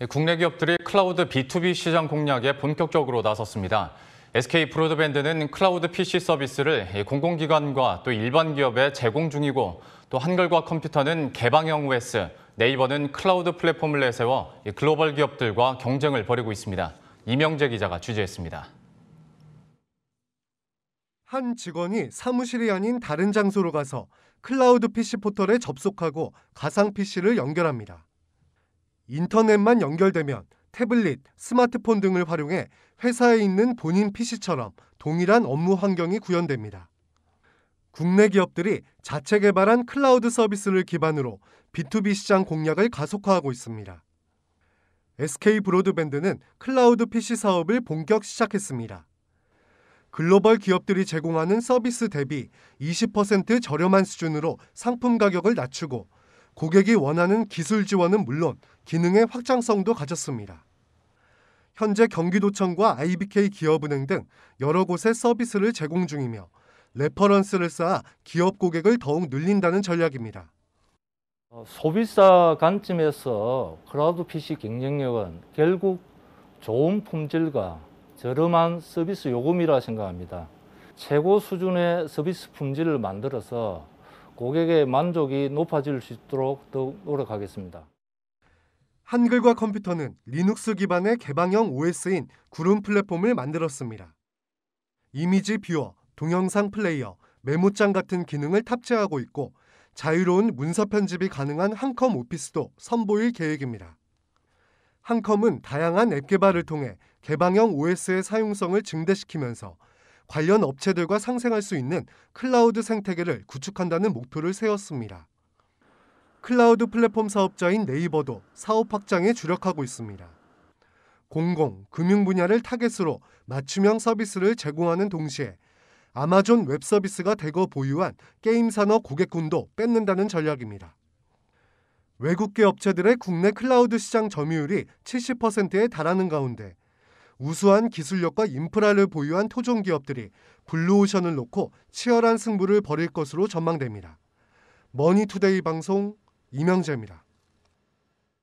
예, 국내 기업들이 클라우드 B2B 시장 공략에 본격적으로 나섰습니다. SK 브로드밴드는 클라우드 PC 서비스를 예, 공공기관과 또 일반 기업에 제공 중이고 또 한글과 컴퓨터는 개방형 OS, 네이버는 클라우드 플랫폼을 내세워 예, 글로벌 기업들과 경쟁을 벌이고 있습니다. 이명재 기자가 취재했습니다. 한 직원이 사무실이 아닌 다른 장소로 가서 클라우드 PC 포털에 접속하고 가상 PC를 연결합니다. 인터넷만 연결되면 태블릿, 스마트폰 등을 활용해 회사에 있는 본인 PC처럼 동일한 업무 환경이 구현됩니다. 국내 기업들이 자체 개발한 클라우드 서비스를 기반으로 B2B 시장 공략을 가속화하고 있습니다. SK 브로드밴드는 클라우드 PC 사업을 본격 시작했습니다. 글로벌 기업들이 제공하는 서비스 대비 20% 저렴한 수준으로 상품 가격을 낮추고 고객이 원하는 기술 지원은 물론 기능의 확장성도 가졌습니다. 현재 경기도청과 IBK 기업은행 등 여러 곳에 서비스를 제공 중이며 레퍼런스를 쌓아 기업 고객을 더욱 늘린다는 전략입니다. 어, 소비자 관점에서 크라우드 PC 경쟁력은 결국 좋은 품질과 저렴한 서비스 요금이라 생각합니다. 최고 수준의 서비스 품질을 만들어서 고객의 만족이 높아질 수 있도록 더 노력하겠습니다. 한글과 컴퓨터는 리눅스 기반의 개방형 OS인 구름 플랫폼을 만들었습니다. 이미지 뷰어, 동영상 플레이어, 메모장 같은 기능을 탑재하고 있고 자유로운 문서 편집이 가능한 한컴 오피스도 선보일 계획입니다. 한컴은 다양한 앱 개발을 통해 개방형 OS의 사용성을 증대시키면서 관련 업체들과 상생할 수 있는 클라우드 생태계를 구축한다는 목표를 세웠습니다. 클라우드 플랫폼 사업자인 네이버도 사업 확장에 주력하고 있습니다. 공공, 금융 분야를 타겟으로 맞춤형 서비스를 제공하는 동시에 아마존 웹 서비스가 대거 보유한 게임 산업 고객군도 뺏는다는 전략입니다. 외국계 업체들의 국내 클라우드 시장 점유율이 70%에 달하는 가운데 우수한 기술력과 인프라를 보유한 토종 기업들이 블루오션을 놓고 치열한 승부를 벌일 것으로 전망됩니다. 머니투데이 방송 이명재입니다.